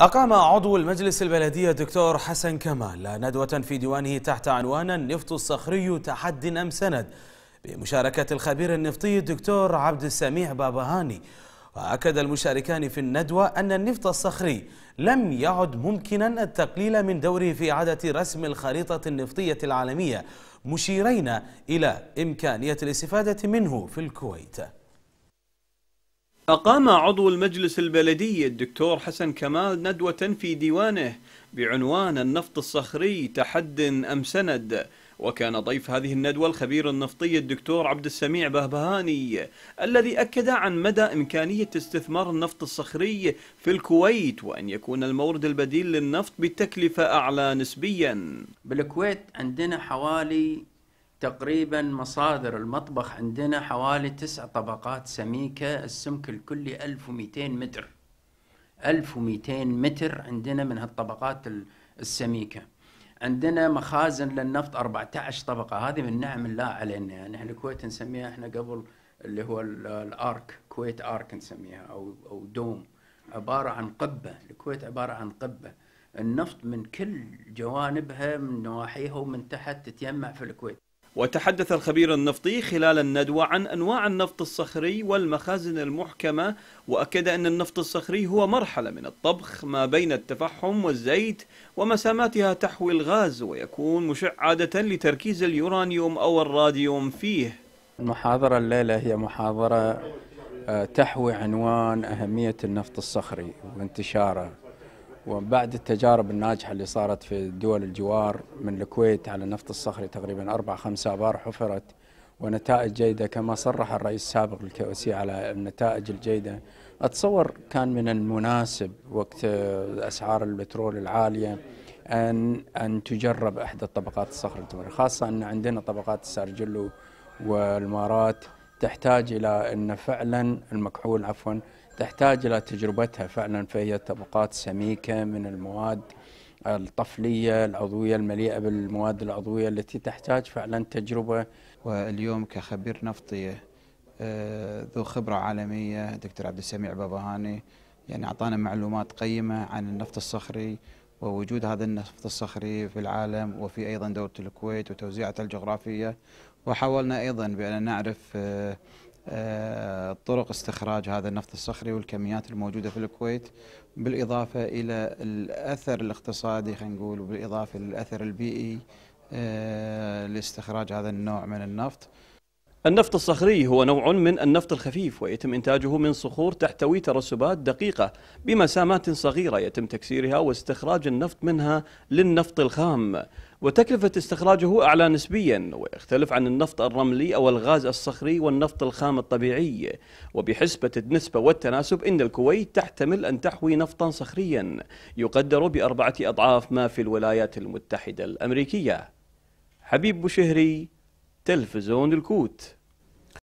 أقام عضو المجلس البلدي الدكتور حسن كمال ندوة في ديوانه تحت عنوان النفط الصخري تحد أم سند بمشاركة الخبير النفطي الدكتور عبد السميع بابهاني وأكد المشاركان في الندوة أن النفط الصخري لم يعد ممكنا التقليل من دوره في إعادة رسم الخريطة النفطية العالمية مشيرين إلى إمكانية الاستفادة منه في الكويت أقام عضو المجلس البلدي الدكتور حسن كمال ندوة في ديوانه بعنوان النفط الصخري تحد أم سند وكان ضيف هذه الندوة الخبير النفطي الدكتور عبد السميع بهبهاني الذي أكد عن مدى إمكانية استثمار النفط الصخري في الكويت وأن يكون المورد البديل للنفط بتكلفة أعلى نسبيا بالكويت عندنا حوالي تقريبا مصادر المطبخ عندنا حوالي تسع طبقات سميكة السمك الكلي 1200 متر 1200 متر عندنا من هالطبقات السميكة عندنا مخازن للنفط 14 طبقة هذه من نعم الله علينا يعني احنا الكويت نسميها احنا قبل اللي هو الارك كويت ارك نسميها او او دوم عبارة عن قبة الكويت عبارة عن قبة النفط من كل جوانبها من نواحيها ومن تحت تتجمع في الكويت وتحدث الخبير النفطي خلال الندوة عن أنواع النفط الصخري والمخازن المحكمة وأكد أن النفط الصخري هو مرحلة من الطبخ ما بين التفحم والزيت ومساماتها تحوي الغاز ويكون مشع عادة لتركيز اليورانيوم أو الراديوم فيه المحاضرة الليلة هي محاضرة آه، تحوي عنوان أهمية النفط الصخري وانتشاره وبعد التجارب الناجحة اللي صارت في دول الجوار من الكويت على النفط الصخري تقريبا أربع خمس آبار حفرت ونتائج جيدة كما صرح الرئيس السابق للكوسي على النتائج الجيدة أتصور كان من المناسب وقت أسعار البترول العالية أن أن تجرب إحدى الطبقات الصخر التمرية خاصة أن عندنا طبقات السارجلو والمارات تحتاج إلى أن فعلا المكحول عفوا تحتاج إلى تجربتها فعلا فهي طبقات سميكة من المواد الطفلية العضوية المليئة بالمواد العضوية التي تحتاج فعلا تجربة واليوم كخبير نفطي آه، ذو خبرة عالمية دكتور عبد السميع بابهاني يعني أعطانا معلومات قيمة عن النفط الصخري ووجود هذا النفط الصخري في العالم وفي أيضا دولة الكويت وتوزيعته الجغرافية وحاولنا أيضا بأن نعرف آه، آه، طرق استخراج هذا النفط الصخري والكميات الموجودة في الكويت بالإضافة إلى الأثر الاقتصادي خلينا نقول وبالإضافة للأثر البيئي آه، لاستخراج هذا النوع من النفط النفط الصخري هو نوع من النفط الخفيف ويتم إنتاجه من صخور تحتوي ترسبات دقيقة بمسامات صغيرة يتم تكسيرها واستخراج النفط منها للنفط الخام وتكلفة استخراجه أعلى نسبيا ويختلف عن النفط الرملي أو الغاز الصخري والنفط الخام الطبيعي وبحسبة النسبة والتناسب إن الكويت تحتمل أن تحوي نفطا صخريا يقدر بأربعة أضعاف ما في الولايات المتحدة الأمريكية حبيب بوشهري تلفزيون الكوت